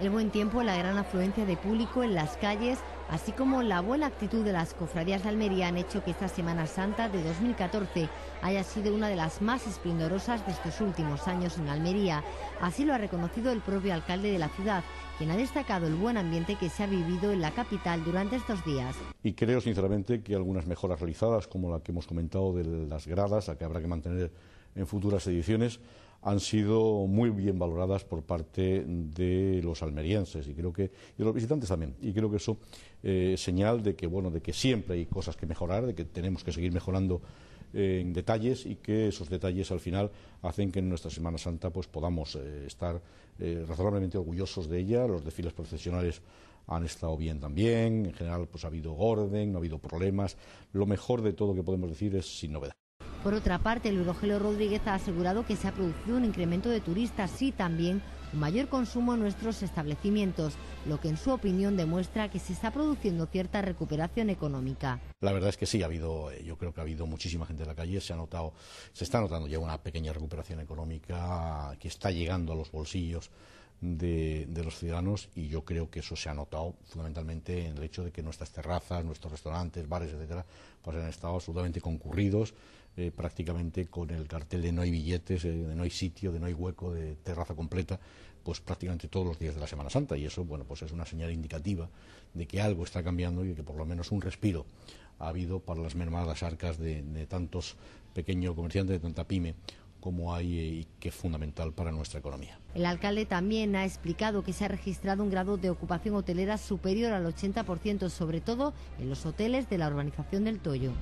El buen tiempo, la gran afluencia de público en las calles, así como la buena actitud de las cofradías de Almería han hecho que esta Semana Santa de 2014 haya sido una de las más esplendorosas de estos últimos años en Almería. Así lo ha reconocido el propio alcalde de la ciudad, quien ha destacado el buen ambiente que se ha vivido en la capital durante estos días. Y creo sinceramente que algunas mejoras realizadas, como la que hemos comentado de las gradas, a que habrá que mantener en futuras ediciones han sido muy bien valoradas por parte de los almerienses y creo que de los visitantes también y creo que eso eh, es señal de que bueno de que siempre hay cosas que mejorar de que tenemos que seguir mejorando eh, en detalles y que esos detalles al final hacen que en nuestra Semana Santa pues podamos eh, estar razonablemente orgullosos de ella los desfiles profesionales han estado bien también en general pues ha habido orden no ha habido problemas lo mejor de todo que podemos decir es sin novedad por otra parte, el Rogelio Rodríguez ha asegurado que se ha producido un incremento de turistas y también un mayor consumo en nuestros establecimientos, lo que en su opinión demuestra que se está produciendo cierta recuperación económica. La verdad es que sí, ha habido, eh, yo creo que ha habido muchísima gente en la calle, se ha notado, se está notando ya una pequeña recuperación económica que está llegando a los bolsillos de, de, los ciudadanos y yo creo que eso se ha notado fundamentalmente en el hecho de que nuestras terrazas, nuestros restaurantes, bares, etcétera, pues han estado absolutamente concurridos eh, prácticamente con el cartel de no hay billetes, eh, de no hay sitio, de no hay hueco, de terraza completa, pues prácticamente todos los días de la Semana Santa. Y eso, bueno, pues es una señal indicativa de que algo está cambiando y que por lo menos un respiro ha habido para las mermadas arcas de, de tantos pequeños comerciantes, de tanta pyme como hay eh, y que es fundamental para nuestra economía. El alcalde también ha explicado que se ha registrado un grado de ocupación hotelera superior al 80%, sobre todo en los hoteles de la urbanización del Toyo.